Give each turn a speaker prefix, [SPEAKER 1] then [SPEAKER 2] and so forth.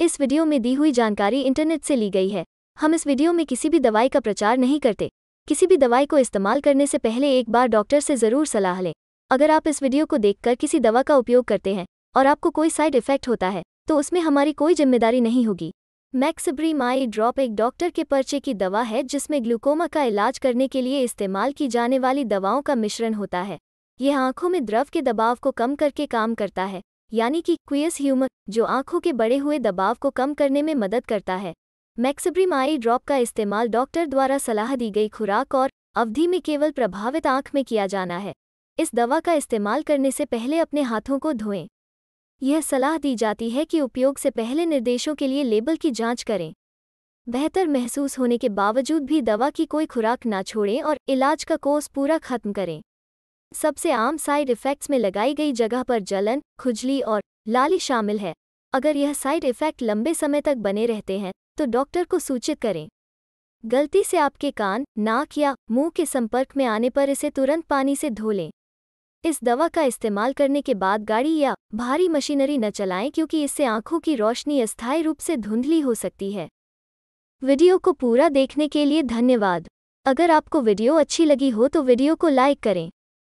[SPEAKER 1] इस वीडियो में दी हुई जानकारी इंटरनेट से ली गई है हम इस वीडियो में किसी भी दवाई का प्रचार नहीं करते किसी भी दवाई को इस्तेमाल करने से पहले एक बार डॉक्टर से ज़रूर सलाह लें अगर आप इस वीडियो को देखकर किसी दवा का उपयोग करते हैं और आपको कोई साइड इफेक्ट होता है तो उसमें हमारी कोई जिम्मेदारी नहीं होगी मैक्सब्री माई ड्रॉप एक डॉक्टर के पर्चे की दवा है जिसमें ग्लूकोमा का इलाज करने के लिए इस्तेमाल की जाने वाली दवाओं का मिश्रण होता है यह आंखों में द्रव के दबाव को कम करके काम करता है यानी कि क्वियस ह्यूमर जो आंखों के बड़े हुए दबाव को कम करने में मदद करता है मैक्सब्रीम आई ड्रॉप का इस्तेमाल डॉक्टर द्वारा सलाह दी गई खुराक और अवधि में केवल प्रभावित आंख में किया जाना है इस दवा का इस्तेमाल करने से पहले अपने हाथों को धोएं यह सलाह दी जाती है कि उपयोग से पहले निर्देशों के लिए लेबल की जांच करें बेहतर महसूस होने के बावजूद भी दवा की कोई खुराक न छोड़ें और इलाज का कोर्स पूरा खत्म करें सबसे आम साइड इफ़ेक्ट्स में लगाई गई जगह पर जलन खुजली और लाली शामिल है अगर यह साइड इफ़ेक्ट लंबे समय तक बने रहते हैं तो डॉक्टर को सूचित करें गलती से आपके कान नाक या मुंह के संपर्क में आने पर इसे तुरंत पानी से धो लें इस दवा का इस्तेमाल करने के बाद गाड़ी या भारी मशीनरी न चलाएं क्योंकि इससे आंखों की रोशनी अस्थायी रूप से धुंधली हो सकती है वीडियो को पूरा देखने के लिए धन्यवाद अगर आपको वीडियो अच्छी लगी हो तो वीडियो को लाइक करें